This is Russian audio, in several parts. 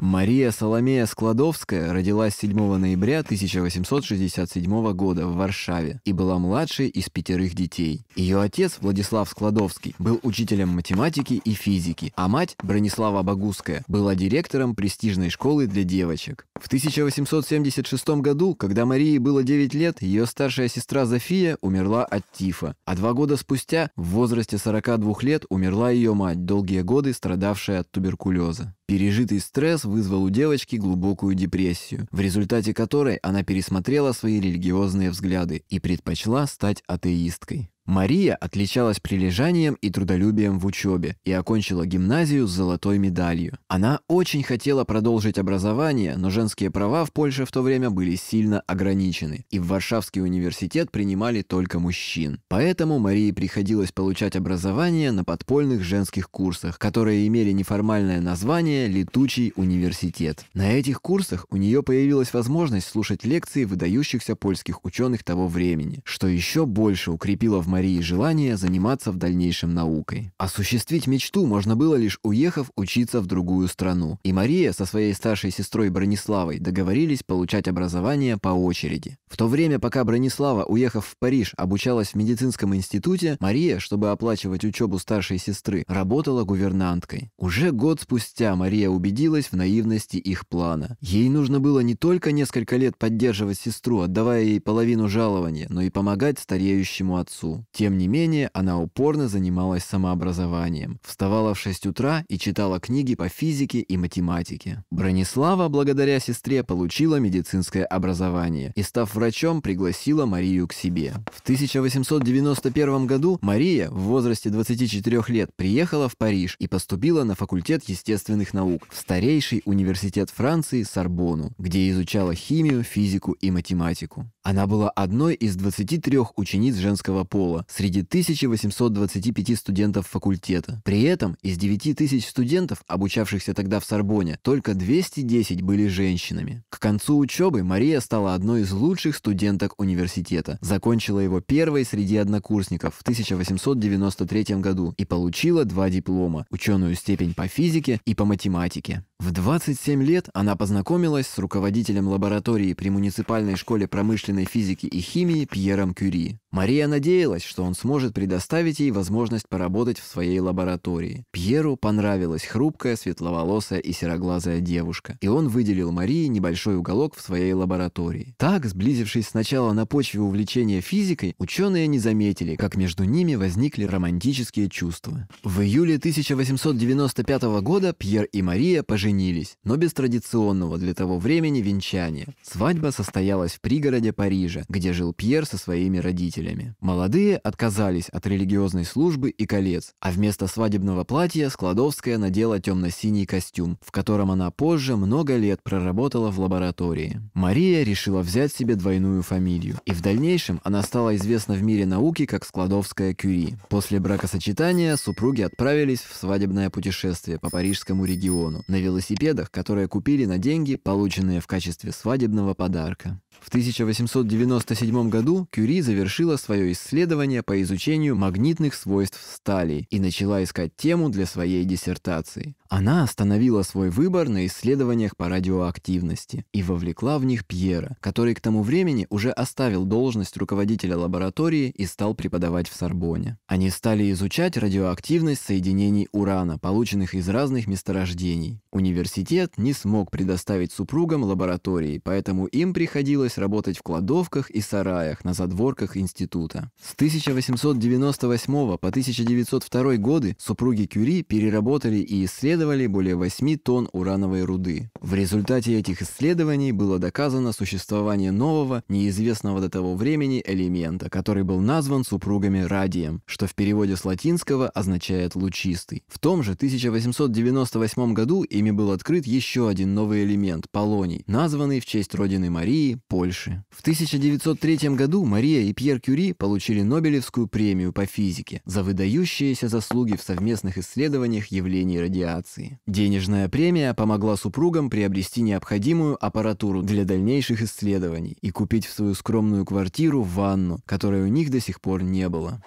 Мария Соломея Складовская родилась 7 ноября 1867 года в Варшаве и была младшей из пятерых детей. Ее отец Владислав Складовский был учителем математики и физики, а мать Бронислава Богуская была директором престижной школы для девочек. В 1876 году, когда Марии было 9 лет, ее старшая сестра Зофия умерла от тифа, а два года спустя, в возрасте 42 лет, умерла ее мать, долгие годы страдавшая от туберкулеза. Пережитый стресс вызвал у девочки глубокую депрессию, в результате которой она пересмотрела свои религиозные взгляды и предпочла стать атеисткой. Мария отличалась прилежанием и трудолюбием в учебе и окончила гимназию с золотой медалью. Она очень хотела продолжить образование, но женские права в Польше в то время были сильно ограничены, и в Варшавский университет принимали только мужчин. Поэтому Марии приходилось получать образование на подпольных женских курсах, которые имели неформальное название «Летучий университет». На этих курсах у нее появилась возможность слушать лекции выдающихся польских ученых того времени, что еще больше укрепило в Марии Марии желание заниматься в дальнейшем наукой. Осуществить мечту можно было лишь уехав учиться в другую страну. И Мария со своей старшей сестрой Брониславой договорились получать образование по очереди. В то время, пока Бронислава, уехав в Париж, обучалась в медицинском институте, Мария, чтобы оплачивать учебу старшей сестры, работала гувернанткой. Уже год спустя Мария убедилась в наивности их плана. Ей нужно было не только несколько лет поддерживать сестру, отдавая ей половину жалования, но и помогать стареющему отцу. Тем не менее, она упорно занималась самообразованием. Вставала в 6 утра и читала книги по физике и математике. Бронислава, благодаря сестре, получила медицинское образование и, став врачом, пригласила Марию к себе. В 1891 году Мария в возрасте 24 лет приехала в Париж и поступила на факультет естественных наук в старейший университет Франции Сорбону, где изучала химию, физику и математику. Она была одной из 23 учениц женского пола, школа среди 1825 студентов факультета. При этом из 9000 студентов, обучавшихся тогда в Сорбоне, только 210 были женщинами. К концу учебы Мария стала одной из лучших студенток университета. Закончила его первой среди однокурсников в 1893 году и получила два диплома – ученую степень по физике и по математике. В 27 лет она познакомилась с руководителем лаборатории при муниципальной школе промышленной физики и химии Пьером Кюри. Мария надеялась, надеялась, что он сможет предоставить ей возможность поработать в своей лаборатории. Пьеру понравилась хрупкая, светловолосая и сероглазая девушка, и он выделил Марии небольшой уголок в своей лаборатории. Так, сблизившись сначала на почве увлечения физикой, ученые не заметили, как между ними возникли романтические чувства. В июле 1895 года Пьер и Мария поженились, но без традиционного для того времени венчания. Свадьба состоялась в пригороде Парижа, где жил Пьер со своими родителями. Молодые молодые отказались от религиозной службы и колец, а вместо свадебного платья Складовская надела темно-синий костюм, в котором она позже много лет проработала в лаборатории. Мария решила взять себе двойную фамилию, и в дальнейшем она стала известна в мире науки как Складовская Кюри. После бракосочетания супруги отправились в свадебное путешествие по парижскому региону на велосипедах, которые купили на деньги, полученные в качестве свадебного подарка. В 1897 году Кюри завершила свое исследование исследования по изучению магнитных свойств стали и начала искать тему для своей диссертации. Она остановила свой выбор на исследованиях по радиоактивности и вовлекла в них Пьера, который к тому времени уже оставил должность руководителя лаборатории и стал преподавать в Сорбоне. Они стали изучать радиоактивность соединений урана, полученных из разных месторождений. Университет не смог предоставить супругам лаборатории, поэтому им приходилось работать в кладовках и сараях на задворках института. С 1898 по 1902 годы супруги Кюри переработали и исследовали более 8 тонн урановой руды. В результате этих исследований было доказано существование нового, неизвестного до того времени элемента, который был назван супругами радием, что в переводе с латинского означает «лучистый». В том же 1898 году ими был открыт еще один новый элемент – полоний, названный в честь родины Марии – Польши. В 1903 году Мария и Пьер Кюри получили Нобелевскую Нобелевскую премию по физике за выдающиеся заслуги в совместных исследованиях явлений радиации. Денежная премия помогла супругам приобрести необходимую аппаратуру для дальнейших исследований и купить в свою скромную квартиру ванну, которой у них до сих пор не было.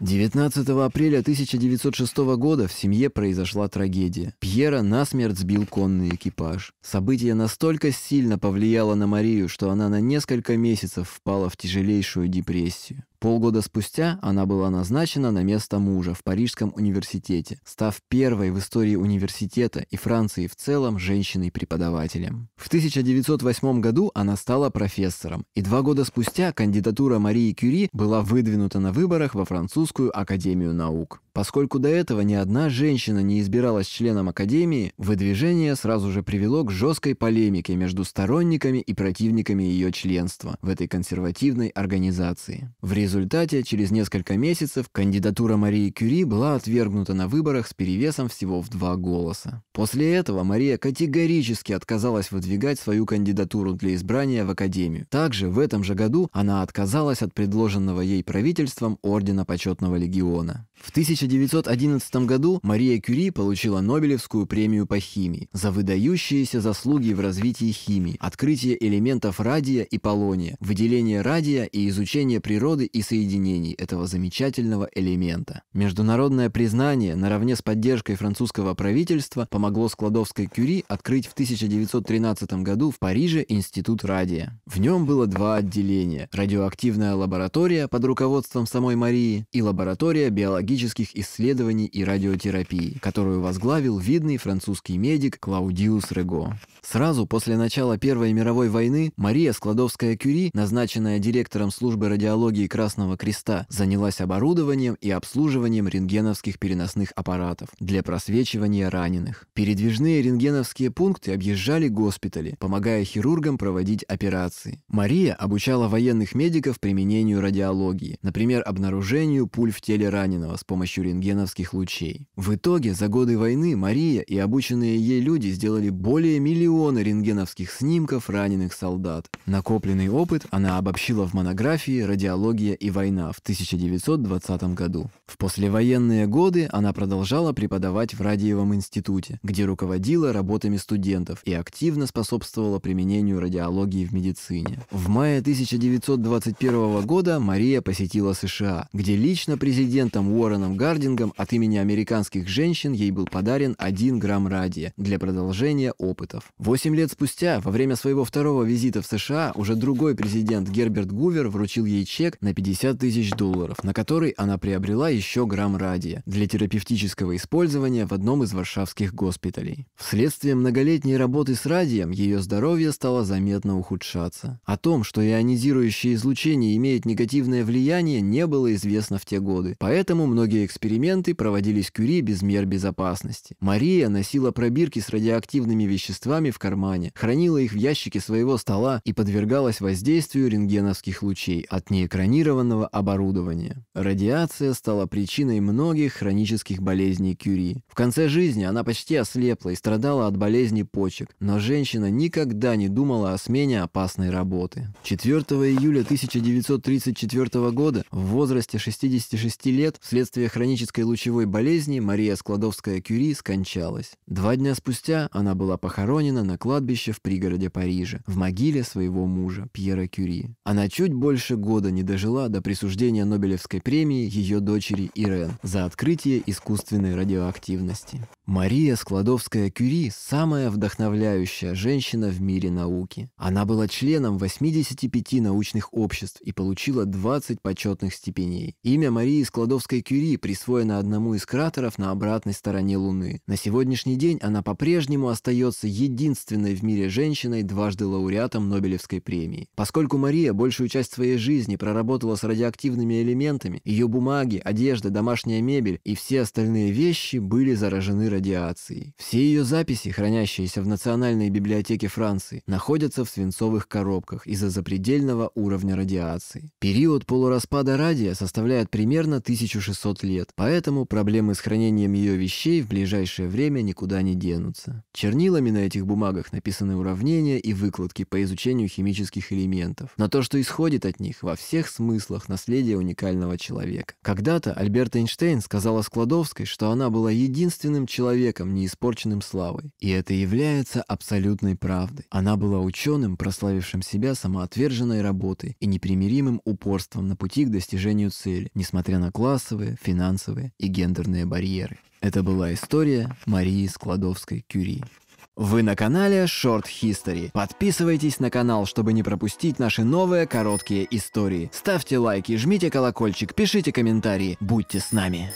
19 апреля 1906 года в семье произошла трагедия. Пьера насмерть сбил конный экипаж. Событие настолько сильно повлияло на Марию, что она на несколько месяцев впала в тяжелейшую депрессию. Полгода спустя она была назначена на место мужа в Парижском университете, став первой в истории университета и Франции в целом женщиной-преподавателем. В 1908 году она стала профессором, и два года спустя кандидатура Марии Кюри была выдвинута на выборах во Французскую академию наук. Поскольку до этого ни одна женщина не избиралась членом Академии, выдвижение сразу же привело к жесткой полемике между сторонниками и противниками ее членства в этой консервативной организации. В результате, через несколько месяцев, кандидатура Марии Кюри была отвергнута на выборах с перевесом всего в два голоса. После этого Мария категорически отказалась выдвигать свою кандидатуру для избрания в Академию. Также в этом же году она отказалась от предложенного ей правительством Ордена Почетного Легиона. В 1000 1911 году Мария Кюри получила Нобелевскую премию по химии за выдающиеся заслуги в развитии химии, открытие элементов радия и полония, выделение радия и изучение природы и соединений этого замечательного элемента. Международное признание наравне с поддержкой французского правительства помогло Складовской Кюри открыть в 1913 году в Париже Институт радия. В нем было два отделения – радиоактивная лаборатория под руководством самой Марии и лаборатория биологических исследований и радиотерапии, которую возглавил видный французский медик Клаудиус Рего. Сразу после начала Первой мировой войны Мария Складовская-Кюри, назначенная директором службы радиологии Красного Креста, занялась оборудованием и обслуживанием рентгеновских переносных аппаратов для просвечивания раненых. Передвижные рентгеновские пункты объезжали госпитали, помогая хирургам проводить операции. Мария обучала военных медиков применению радиологии, например, обнаружению пуль в теле раненого с помощью рентгеновских лучей. В итоге за годы войны Мария и обученные ей люди сделали более миллиона рентгеновских снимков раненых солдат. Накопленный опыт она обобщила в монографии «Радиология и война» в 1920 году. В послевоенные годы она продолжала преподавать в Радиевом институте, где руководила работами студентов и активно способствовала применению радиологии в медицине. В мае 1921 года Мария посетила США, где лично президентом Уорреном Гарри Хардингом от имени американских женщин ей был подарен 1 грамм радия для продолжения опытов. Восемь лет спустя, во время своего второго визита в США, уже другой президент Герберт Гувер вручил ей чек на 50 тысяч долларов, на который она приобрела еще грамм радия для терапевтического использования в одном из варшавских госпиталей. Вследствие многолетней работы с радием ее здоровье стало заметно ухудшаться. О том, что ионизирующее излучение имеет негативное влияние, не было известно в те годы, поэтому многие эксперименты проводились Кюри без мер безопасности. Мария носила пробирки с радиоактивными веществами в кармане, хранила их в ящике своего стола и подвергалась воздействию рентгеновских лучей от неэкранированного оборудования. Радиация стала причиной многих хронических болезней Кюри. В конце жизни она почти ослепла и страдала от болезни почек, но женщина никогда не думала о смене опасной работы. 4 июля 1934 года в возрасте 66 лет вследствие хронического хронической лучевой болезни Мария Складовская-Кюри скончалась. Два дня спустя она была похоронена на кладбище в пригороде Парижа, в могиле своего мужа Пьера Кюри. Она чуть больше года не дожила до присуждения Нобелевской премии ее дочери Ирен за открытие искусственной радиоактивности. Мария Складовская-Кюри – самая вдохновляющая женщина в мире науки. Она была членом 85 научных обществ и получила 20 почетных степеней. Имя Марии Складовской-Кюри при присвоена одному из кратеров на обратной стороне Луны. На сегодняшний день она по-прежнему остается единственной в мире женщиной, дважды лауреатом Нобелевской премии. Поскольку Мария большую часть своей жизни проработала с радиоактивными элементами, ее бумаги, одежда, домашняя мебель и все остальные вещи были заражены радиацией. Все ее записи, хранящиеся в Национальной библиотеке Франции, находятся в свинцовых коробках из-за запредельного уровня радиации. Период полураспада радия составляет примерно 1600 лет, лет, поэтому проблемы с хранением ее вещей в ближайшее время никуда не денутся. Чернилами на этих бумагах написаны уравнения и выкладки по изучению химических элементов, но то, что исходит от них, во всех смыслах наследие уникального человека. Когда-то Альберт Эйнштейн сказал о Складовской, что она была единственным человеком, не испорченным славой. И это является абсолютной правдой. Она была ученым, прославившим себя самоотверженной работой и непримиримым упорством на пути к достижению цели, несмотря на классовые, финансовые финансовые и гендерные барьеры. Это была история Марии Складовской-Кюри. Вы на канале Short History. Подписывайтесь на канал, чтобы не пропустить наши новые короткие истории. Ставьте лайки, жмите колокольчик, пишите комментарии. Будьте с нами.